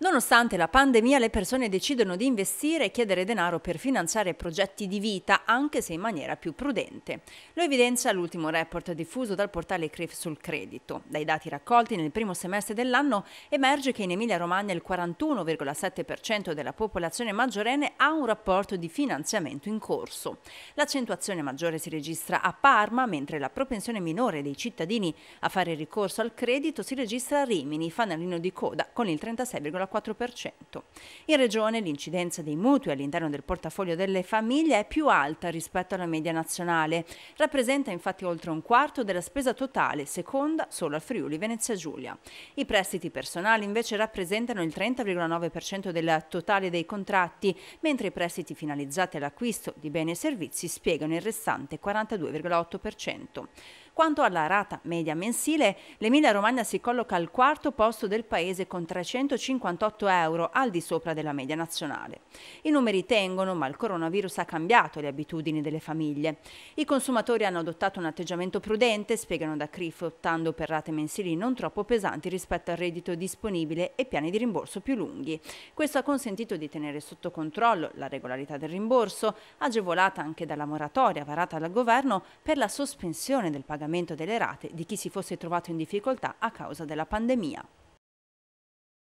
Nonostante la pandemia, le persone decidono di investire e chiedere denaro per finanziare progetti di vita, anche se in maniera più prudente. Lo evidenzia l'ultimo report diffuso dal portale CRIF sul credito. Dai dati raccolti nel primo semestre dell'anno emerge che in Emilia-Romagna il 41,7% della popolazione maggiorenne ha un rapporto di finanziamento in corso. L'accentuazione maggiore si registra a Parma, mentre la propensione minore dei cittadini a fare ricorso al credito si registra a Rimini, fanalino di coda, con il 36,4% al 4%. In regione l'incidenza dei mutui all'interno del portafoglio delle famiglie è più alta rispetto alla media nazionale, rappresenta infatti oltre un quarto della spesa totale, seconda solo al Friuli Venezia Giulia. I prestiti personali invece rappresentano il 30,9% del totale dei contratti, mentre i prestiti finalizzati all'acquisto di beni e servizi spiegano il restante 42,8%. Quanto alla rata media mensile, l'Emilia Romagna si colloca al quarto posto del paese con 358 euro, al di sopra della media nazionale. I numeri tengono, ma il coronavirus ha cambiato le abitudini delle famiglie. I consumatori hanno adottato un atteggiamento prudente, spiegano da CRIF, optando per rate mensili non troppo pesanti rispetto al reddito disponibile e piani di rimborso più lunghi. Questo ha consentito di tenere sotto controllo la regolarità del rimborso, agevolata anche dalla moratoria varata dal governo per la sospensione del pagamento pagamento delle rate di chi si fosse trovato in difficoltà a causa della pandemia.